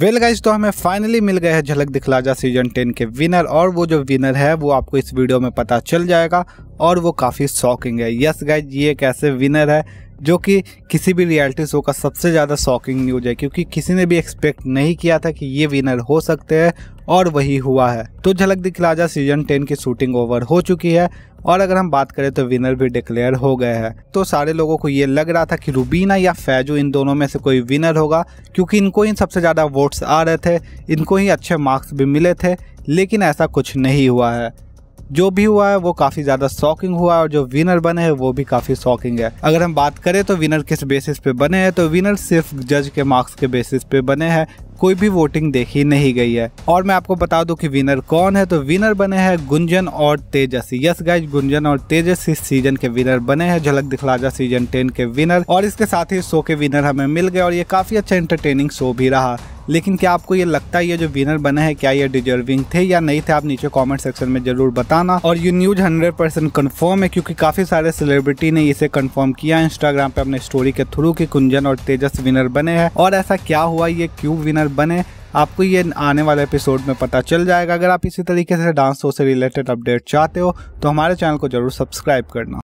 well guys तो हमें finally मिल गया है झलक दिखला जा सीजन टेन के विनर और वो जो विनर है वो आपको इस वीडियो में पता चल जाएगा और वो काफ़ी शॉकिंग है यस गाइज ये एक ऐसे विनर है जो कि किसी भी रियलिटी शो का सबसे ज़्यादा शॉकिंग न्यूज है क्योंकि किसी ने भी एक्सपेक्ट नहीं किया था कि ये विनर हो सकते हैं और वही हुआ है तो झलक दिखलाजा सीजन टेन की शूटिंग ओवर हो चुकी है और अगर हम बात करें तो विनर भी डिक्लेयर हो गए हैं तो सारे लोगों को ये लग रहा था कि रूबीना या फैजू इन दोनों में से कोई विनर होगा क्योंकि इनको ही सबसे ज़्यादा वोट्स आ रहे थे इनको ही अच्छे मार्क्स भी मिले थे लेकिन ऐसा कुछ नहीं हुआ है जो भी हुआ है वो काफ़ी ज़्यादा शॉकिंग हुआ है और जो विनर बने हैं वो भी काफ़ी शॉकिंग है अगर हम बात करें तो विनर किस बेसिस पे बने हैं तो विनर सिर्फ जज के मार्क्स के बेसिस पे बने हैं कोई भी वोटिंग देखी नहीं गई है और मैं आपको बता दूं कि विनर कौन है तो विनर बने हैं गुंजन और तेजस यस गाइज गुंजन और तेजस इस सीजन के विनर बने हैं झलक दिखला जा सीजन टेन के विनर और इसके साथ ही शो के विनर हमें मिल गए और ये काफी अच्छा इंटरटेनिंग शो भी रहा लेकिन क्या आपको ये लगता है ये जो विनर बने हैं क्या ये डिजर्विंग थे या नहीं थे आप नीचे कमेंट सेक्शन में जरूर बताना और ये न्यूज 100 परसेंट कन्फर्म है क्योंकि काफी सारे सेलिब्रिटी ने इसे कन्फर्म किया इंस्टाग्राम पे अपने स्टोरी के थ्रू कि कुंजन और तेजस विनर बने हैं और ऐसा क्या हुआ ये क्यों विनर बने आपको ये आने वाले एपिसोड में पता चल जाएगा अगर आप इसी तरीके से डांस शो से रिलेटेड अपडेट चाहते हो तो हमारे चैनल को जरूर सब्सक्राइब करना